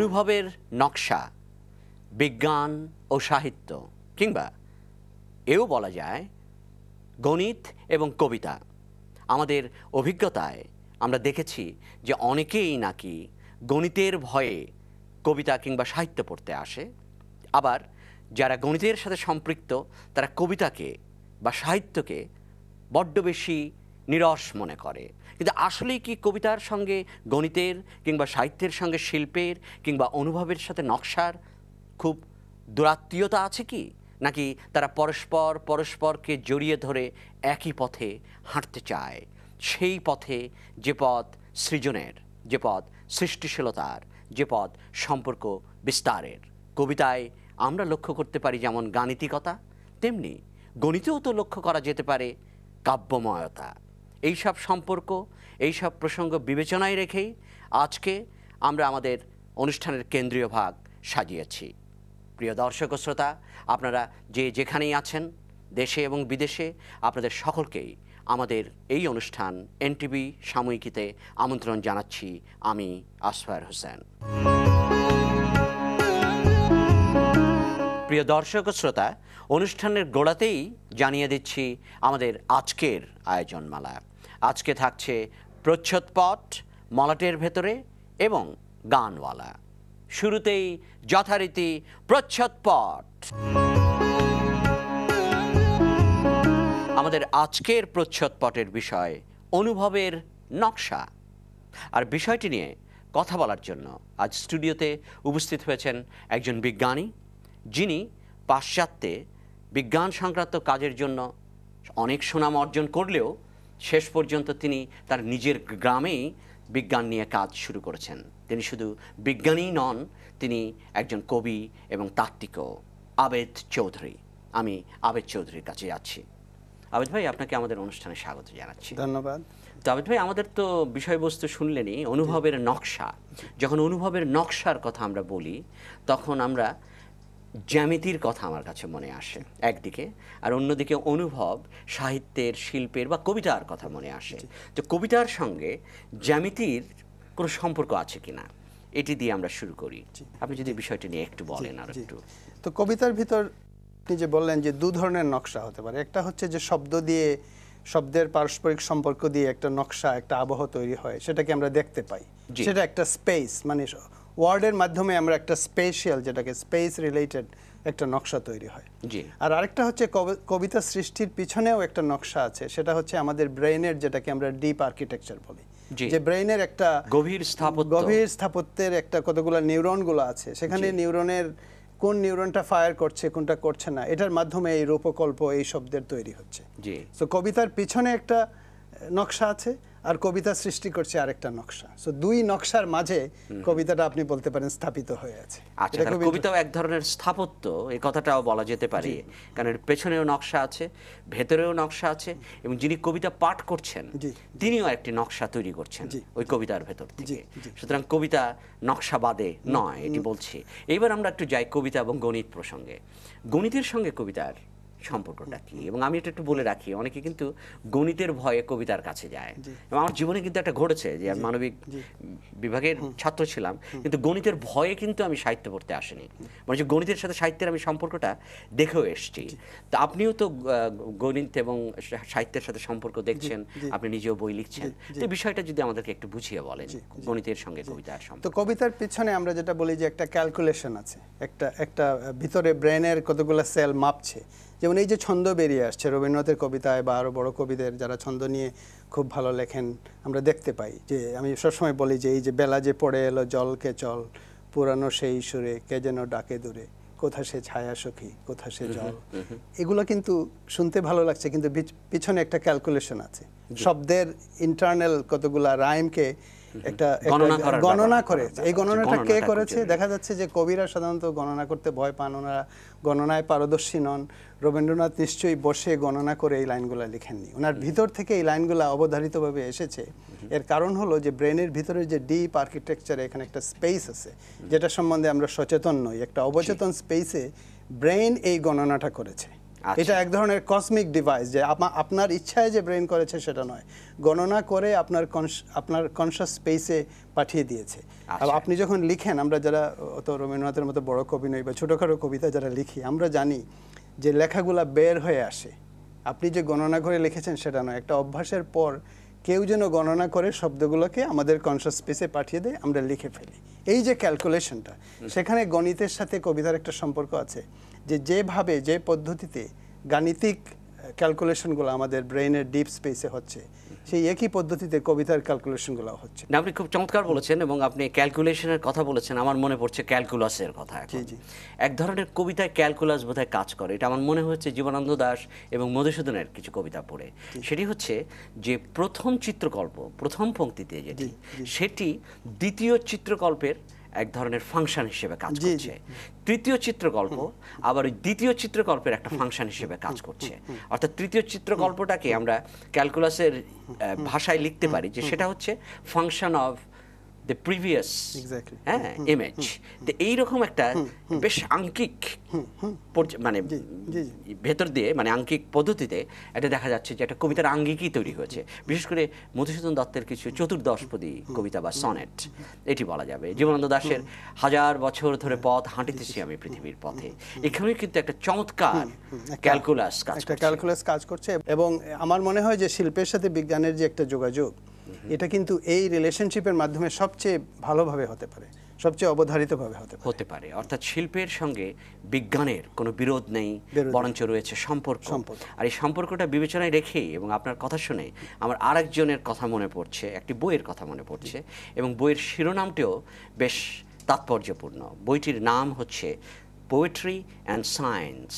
অনুভবের নকশা বিজ্ঞান ও সাহিত্য কিংবা এও বলা যায় গণিত এবং কবিতা আমাদের অভিজ্ঞতায় আমরা দেখেছি যে অনেকেই নাকি গণিতের ভয়ে কবিতা কিংবা সাহিত্য পড়তে আসে আবার যারা গণিতের সাথে সম্পৃক্ত তারা কবিতাকে বা সাহিত্যকে বড্ড বেশি নিরস মনে করে কিন্তু আসলেই কি কবিতার সঙ্গে গণিতের কিংবা সাহিত্যের সঙ্গে শিল্পের কিংবা অনুভবের সাথে নকশার খুব দুরাত্মীয়তা আছে কি নাকি তারা পরস্পর পরস্পরকে জড়িয়ে ধরে একই পথে হাঁটতে চায় সেই পথে যে পথ সৃজনের যে পথ সৃষ্টিশীলতার যে পথ সম্পর্ক বিস্তারের কবিতায় আমরা লক্ষ্য করতে পারি যেমন গাণিতিকতা তেমনি গণিতেও তো লক্ষ্য করা যেতে পারে কাব্যময়তা এইসব সম্পর্ক এইসব প্রসঙ্গ বিবেচনায় রেখেই আজকে আমরা আমাদের অনুষ্ঠানের কেন্দ্রীয় ভাগ সাজিয়েছি প্রিয় দর্শক শ্রোতা আপনারা যে যেখানেই আছেন দেশে এবং বিদেশে আপনাদের সকলকেই আমাদের এই অনুষ্ঠান এনটিভি সাময়িকীতে আমন্ত্রণ জানাচ্ছি আমি আসফার হোসেন প্রিয় দর্শক শ্রোতা অনুষ্ঠানের গোড়াতেই জানিয়ে দিচ্ছি আমাদের আজকের আয়োজনমালা আজকে থাকছে প্রচ্ছদপট মলাটের ভেতরে এবং গানওয়ালা শুরুতেই যথারীতি প্রচ্ছদপট আমাদের আজকের প্রচ্ছদপটের বিষয় অনুভবের নকশা আর বিষয়টি নিয়ে কথা বলার জন্য আজ স্টুডিওতে উপস্থিত হয়েছেন একজন বিজ্ঞানী যিনি পাশ্চাত্যে বিজ্ঞান সংক্রান্ত কাজের জন্য অনেক সুনাম অর্জন করলেও শেষ পর্যন্ত তিনি তার নিজের গ্রামেই বিজ্ঞান নিয়ে কাজ শুরু করেছেন তিনি শুধু বিজ্ঞানী নন তিনি একজন কবি এবং তাত্ত্বিকও আবেদ চৌধুরী আমি আবেদ চৌধুরীর কাছে যাচ্ছি আবেদ ভাই আপনাকে আমাদের অনুষ্ঠানে স্বাগত জানাচ্ছি ধন্যবাদ তো আবেদ ভাই আমাদের তো বিষয়বস্তু শুনলেনই অনুভবের নকশা যখন অনুভবের নকশার কথা আমরা বলি তখন আমরা জ্যামিতির কথা আমার কাছে মনে আসে একদিকে আর অন্যদিকে অনুভব সাহিত্যের শিল্পের বা কবিতার কথা মনে আসে তো কবিতার সঙ্গে জ্যামিতির কোনো সম্পর্ক আছে কিনা এটি দিয়ে আমরা শুরু করি আপনি যদি বিষয়টি নিয়ে একটু বলেন আর একটু তো কবিতার ভিতর আপনি যে বললেন যে দু ধরনের নকশা হতে পারে একটা হচ্ছে যে শব্দ দিয়ে শব্দের পারস্পরিক সম্পর্ক দিয়ে একটা নকশা একটা আবহ তৈরি হয় সেটাকে আমরা দেখতে পাই সেটা একটা স্পেস মানে ওয়ার্ডের মাধ্যমে আমরা একটা স্পেশিয়াল যেটাকে স্পেস রিলেটেড একটা নকশা তৈরি হয় আর আরেকটা হচ্ছে কবিতা সৃষ্টির পিছনেও একটা নকশা আছে সেটা হচ্ছে আমাদের ব্রেইনের যেটাকে আমরা ডিপ আর্কিটেকচার বলি যে ব্রেইনের একটা গভীর স্থাপত্য গভীর স্থাপত্যের একটা কতগুলো নিউরনগুলো আছে সেখানে নিউরনের কোন নিউরনটা ফায়ার করছে কোনটা করছে না এটার মাধ্যমে এই রূপকল্প এই শব্দের তৈরি হচ্ছে তো কবিতার পিছনে একটা নকশা আছে আর কবিতা সৃষ্টি করছে আরেকটা নকশা সো দুই নকশার মাঝে কবিতাটা আপনি বলতে পারেন স্থাপিত হয়ে আছে আচ্ছা কবিতাও এক ধরনের স্থাপত্য এই কথাটাও বলা যেতে পারে কারণ এর পেছনেও নকশা আছে ভেতরেও নকশা আছে এবং যিনি কবিতা পাঠ করছেন তিনিও একটি নকশা তৈরি করছেন ওই কবিতার ভেতর থেকে সুতরাং কবিতা নকশাবাদে নয় এটি বলছি এইবার আমরা একটু যাই কবিতা এবং গণিত প্রসঙ্গে গণিতের সঙ্গে কবিতার সম্পর্কটা কি এবং আমি এটা একটু বলে রাখি অনেকে কিন্তু গণিতের ভয়ে কবিতার কাছে যায় এবং আমার জীবনে কিন্তু একটা ঘটেছে যে আমি মানবিক বিভাগের ছাত্র ছিলাম কিন্তু গণিতের ভয়ে কিন্তু আমি সাহিত্য পড়তে আসিনি মানে যে গণিতের সাথে সাহিত্যের আমি সম্পর্কটা দেখেও এসছি তো আপনিও তো গণিত এবং সাহিত্যের সাথে সম্পর্ক দেখছেন আপনি নিজেও বই লিখছেন তো বিষয়টা যদি আমাদেরকে একটু বুঝিয়ে বলেন গণিতের সঙ্গে কবিতার সম্পর্ক তো কবিতার পিছনে আমরা যেটা বলি যে একটা ক্যালকুলেশন আছে একটা একটা ভিতরে ব্রেনের কতগুলো সেল মাপছে যেমন এই যে ছন্দ বেরিয়ে আসছে রবীন্দ্রনাথের কবিতায় বা আরও বড় কবিদের যারা ছন্দ নিয়ে খুব ভালো লেখেন আমরা দেখতে পাই যে আমি সবসময় বলি যে এই যে বেলা যে পড়ে এলো জলকে চল পুরানো সেই সুরে কে যেন ডাকে দূরে কোথা সে ছায়া সখী কোথা সে জল এগুলো কিন্তু শুনতে ভালো লাগছে কিন্তু পিছনে একটা ক্যালকুলেশন আছে শব্দের ইন্টারনাল কতগুলা রাইমকে একটা গণনা করে এই আচ্ছা, গণনাটা কে করেছে দেখা যাচ্ছে যে কবিরা সাধারণত গণনা করতে ভয় পান ওনারা গণনায় পারদর্শী নন রবীন্দ্রনাথ নিশ্চয়ই বসে গণনা করে এই লাইনগুলো লিখেননি ওনার ভিতর থেকে এই লাইনগুলো অবধারিতভাবে এসেছে এর কারণ হলো যে ব্রেনের ভিতরে যে ডিপ আর্কিটেকচার এখানে একটা স্পেস আছে যেটা সম্বন্ধে আমরা সচেতন নই একটা অবচেতন স্পেসে ব্রেন এই গণনাটা করেছে আচ্ছা। এটা এক ধরনের কসমিক ডিভাইস যে আপনার ইচ্ছায় যে ব্রেন করেছে সেটা নয় গণনা করে আপনার আপনার কনসাস স্পেসে পাঠিয়ে দিয়েছে আচ্ছা। আপনি যখন লিখেন আমরা যারা অত রবীন্দ্রনাথের মতো বড় কবি নই বা ছোটোখাটো কবিতা যারা লিখি আমরা জানি যে লেখাগুলা বের হয়ে আসে আপনি যে গণনা করে লিখেছেন সেটা নয় একটা অভ্যাসের পর কেউ যেন গণনা করে শব্দগুলোকে আমাদের কনসাস স্পেসে পাঠিয়ে দেয় আমরা লিখে ফেলি এই যে ক্যালকুলেশনটা সেখানে গণিতের সাথে কবিতার একটা সম্পর্ক আছে যে যেভাবে যে পদ্ধতিতে গাণিতিক ক্যালকুলেশনগুলো আমাদের ব্রেইনের ডিপ স্পেসে হচ্ছে সেই একই পদ্ধতিতে কবিতার ক্যালকুলেশনগুলো হচ্ছে না আপনি খুব চমৎকার বলেছেন এবং আপনি ক্যালকুলেশনের কথা বলেছেন আমার মনে পড়ছে ক্যালকুলাসের কথা জি জি এক ধরনের কবিতায় ক্যালকুলাস বোধহয় কাজ করে এটা আমার মনে হচ্ছে জীবনানন্দ দাস এবং মধুসূদনের কিছু কবিতা পড়ে সেটি হচ্ছে যে প্রথম চিত্রকল্প প্রথম পঙ্ক্তিতে যেটি সেটি দ্বিতীয় চিত্রকল্পের এক ধরনের ফাংশন হিসেবে কাজ করছে তৃতীয় চিত্রকল্প আবার ওই দ্বিতীয় চিত্রকল্পের একটা ফাংশন হিসেবে কাজ করছে অর্থাৎ তৃতীয় চিত্রকল্পটাকে আমরা ক্যালকুলাসের ভাষায় লিখতে পারি যে সেটা হচ্ছে ফাংশন অফ দ্য প্রিভিয়াস হ্যাঁ ইমেজ তো এইরকম একটা বেশ আঙ্কিক মানে ভেতর দিয়ে মানে আঙ্কিক পদ্ধতিতে এটা দেখা যাচ্ছে যে একটা কবিতার আঙ্গিকই তৈরি হয়েছে বিশেষ করে মধুসূদন দত্তের কিছু চতুর্দশপদী কবিতা বা সনেট এটি বলা যাবে জীবনানন্দ দাসের হাজার বছর ধরে পথ হাঁটিতেছি আমি পৃথিবীর পথে এখানে কিন্তু একটা চমৎকার ক্যালকুলাস কাজ ক্যালকুলাস কাজ করছে এবং আমার মনে হয় যে শিল্পের সাথে বিজ্ঞানের যে একটা যোগাযোগ এটা কিন্তু এই রিলেশনশিপের মাধ্যমে সবচেয়ে ভালোভাবে হতে পারে সবচেয়ে অবধারিতভাবে হতে পারে হতে পারে অর্থাৎ শিল্পের সঙ্গে বিজ্ঞানের কোনো বিরোধ নেই বরঞ্চ রয়েছে সম্পর্ক আর এই সম্পর্কটা বিবেচনায় রেখেই এবং আপনার কথা শুনে আমার আরেকজনের কথা মনে পড়ছে একটি বইয়ের কথা মনে পড়ছে এবং বইয়ের শিরোনামটিও বেশ তাৎপর্যপূর্ণ বইটির নাম হচ্ছে poetry and science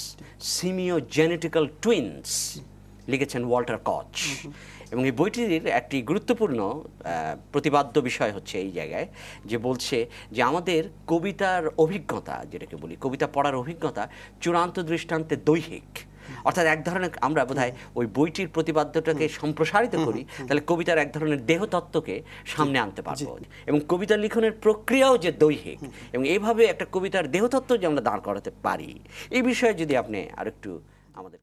semiogenetical twins লিখেছেন ওয়াল্টার কচ এবং এই বইটির একটি গুরুত্বপূর্ণ প্রতিবাদ্য বিষয় হচ্ছে এই জায়গায় যে বলছে যে আমাদের কবিতার অভিজ্ঞতা যেটাকে বলি কবিতা পড়ার অভিজ্ঞতা চূড়ান্ত দৃষ্টান্তে দৈহিক অর্থাৎ এক ধরনের আমরা বোধ ওই বইটির প্রতিবাদ্যটাকে সম্প্রসারিত করি তাহলে কবিতার এক ধরনের দেহতত্ত্বকে সামনে আনতে পারব এবং কবিতা লিখনের প্রক্রিয়াও যে দৈহিক এবং এইভাবে একটা কবিতার দেহতত্ত্ব যে আমরা দাঁড় করাতে পারি এই বিষয়ে যদি আপনি আরেকটু আমাদের